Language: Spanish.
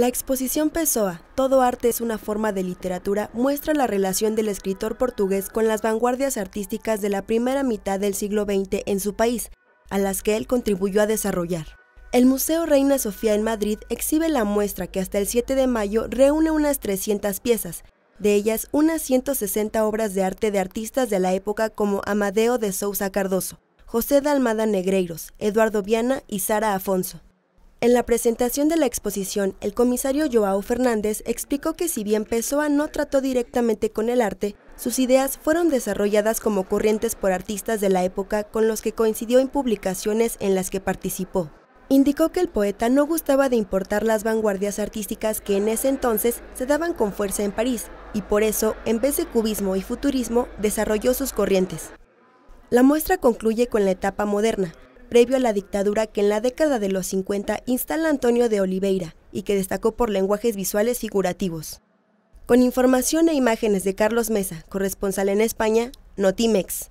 La exposición Pessoa, Todo arte es una forma de literatura, muestra la relación del escritor portugués con las vanguardias artísticas de la primera mitad del siglo XX en su país, a las que él contribuyó a desarrollar. El Museo Reina Sofía en Madrid exhibe la muestra que hasta el 7 de mayo reúne unas 300 piezas, de ellas unas 160 obras de arte de artistas de la época como Amadeo de Sousa Cardoso, José de Negreiros, Eduardo Viana y Sara Afonso. En la presentación de la exposición, el comisario Joao Fernández explicó que si bien Pessoa no trató directamente con el arte, sus ideas fueron desarrolladas como corrientes por artistas de la época con los que coincidió en publicaciones en las que participó. Indicó que el poeta no gustaba de importar las vanguardias artísticas que en ese entonces se daban con fuerza en París, y por eso, en vez de cubismo y futurismo, desarrolló sus corrientes. La muestra concluye con la etapa moderna, previo a la dictadura que en la década de los 50 instala Antonio de Oliveira y que destacó por lenguajes visuales figurativos. Con información e imágenes de Carlos Mesa, corresponsal en España, Notimex.